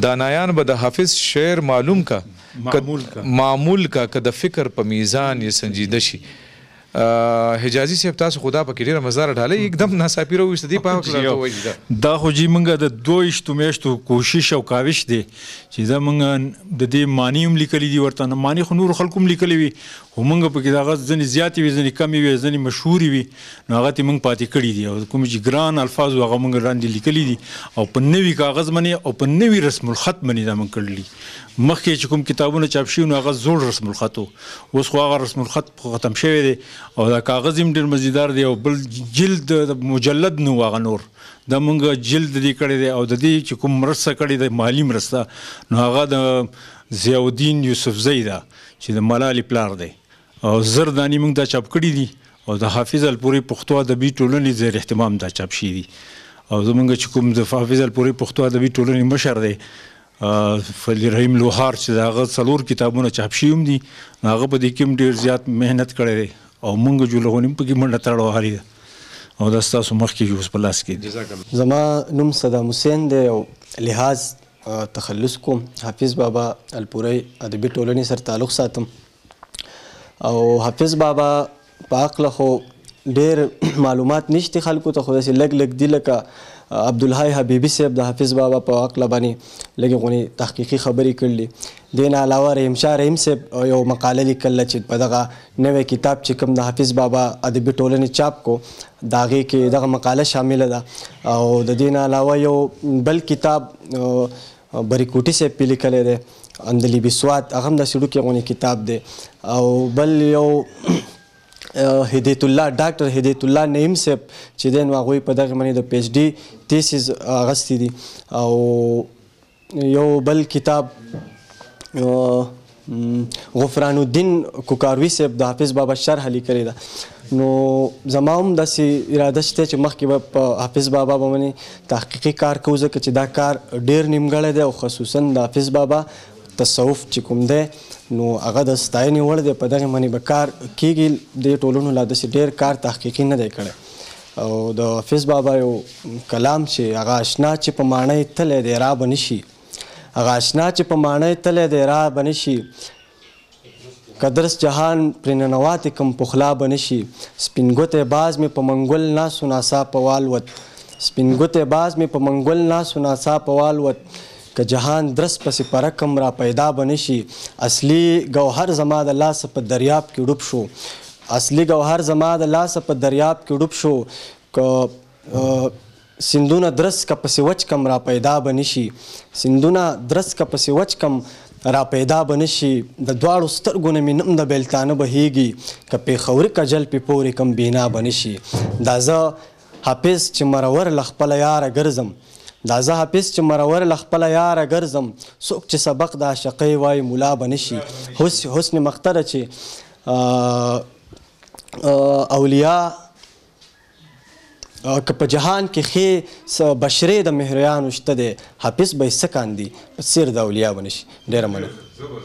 دانایان به د حافظ شعر معلوم کا معمول کا معمول کا که د فکر په میزان یې سنجیده شي حجازي صاحب تاسو خدا په کډیر مزار ډاله یکدم ناڅاپي راوست دی په کړه وایي دا خو جی مونږه د دوه شتو میشتو کوشش او کاوش دی چې زمونږ د دې معنی هم لیکلي دي ورته نه معنی خو نور خلکو هم لیکلي وي خو مونږ په کې دا غز ځنې زیاتې وي ځنې کمی وي ځنې مشهور وي نو هغه ته مونږ پاتې کړی دي او کوم چې ګران الفاظ هغه مونږ وړاندې لیکلي دي او په نوي کاغذ باندې او په نوي رسم الخط باندې دا مونږ کړلی مخکې چې کوم کتابونه چاپ شي نو هغه زوړ رسم الخط وو اوس خو هغه رسم الخط ختم شوی دی او دا کاغذ هم ډیر مزیدار دی او بل جلد مجلد نو واغ نور د مونږ جلد دی کړی دی او د دې چې کوم مرسته کړی دی مالی مرسته نو هغه د زیاودین یوسف زیدا چې د ملال پلار دی او زردانی مونږ دا چاپ کړی دی او د حافظ الپوري پښتو ادبي ټولنې زیر اهتمام دا چاپ شي دی او زمونږ چې کوم د حافظ الپوري پښتو ادبي ټولنې مشر دی فلی رحیم لوهار چې داغه څلور کتابونه چاپ شیوم دي هغه په دې کې ډیر زیات مهنت کړی دی او مونږ جوړونیم په کې منډه تړو هاري او دا ستاسو مخ کې جوس په لاس کې زما نوم صدام حسین دی او لحاظ تخلص کوم حافظ بابا الپوري ادبي ټولنې سره تعلق ساتم او حافظ بابا په عقل خو ډېر معلومات نشته خلکو ته خو داسې لږ لږ دي لکه عبدالحی حبیبي صاحب د حافظ بابا په عقله باندې لږې غونې تحقیقي خبرې کړلي دین علاوه رحیم شاه رحیم صاحب یو مقاله لیکله چې په دغه نوې کتاب چې کوم د حافظ بابا ادبي ټولنې چاپ کو د هغې کې دغه مقاله شامله ده او د دین علاوه یو بل کتاب بریکوټي صاحب پې لیکلی دی اندلی بسوات هغه هم داسې ډوکې غونې کتاب دی او بل یو هدایت الله ډاکټر هدایت الله نعیم صاحب چې دین واغوي په دغه منی د پی ایچ ډی تیسز اغستی دي او یو بل کتاب غفران الدین کوکاروي صاحب د حافظ بابا شرح لیکلی ده نو زما هم داسې اراده شته چې مخکې به په حافظ بابا باندې تحقیقي کار کوو ځکه چې دا کار ډیر نیمګړی دی او خصوصا د حافظ بابا تصوف چې کوم دی نو هغه د ستاینې وړ دی په دغه باندې به کار کیږي د ټولنو لا داسې ډیر کار تحقیقي نه دی کړی او د حافظ بابا یو کلام چې هغه آشنا چې په ماڼۍ تللی دی را به نشي هغه آشنا چې په ماڼۍ تللی دی را به نشي کدرس جهان پر ننواتې کم پخلا به نشي سپینګوتې باز مې په منګل ناسو ناسا په والوت سپینګوتې باز مې په منګل ناسو ناسا په والوت که جهان درس پسې پرکم را پیدا بنشي اصلي گوهر زما د لاس په دریاب کې ډوب شو اصلي گوهر زما د لاس په دریاب کې ډوب شو که سندونه درس کا پسې وچ کم را پیدا بنشي سندونه درس کا پسې وچ کم را پیدا بنشي د دواړو سترګو نه مې نم د بیلتانه بهیږي که پیښوري کجل پې پورې کم بینا بنشي دا زه حافظ چې مرور له خپله یاره ګرځم دا زه حافظ چې مرور لخپل یار ګرځم څوک چې سبق د عاشقۍ وای مولا بنشي حسن حسن مختر چې اولیا که په جهان کې خې بشرې د مهریان شته دی حافظ به یې څه کاندي په څیر د اولیا بنشي ډېره مننه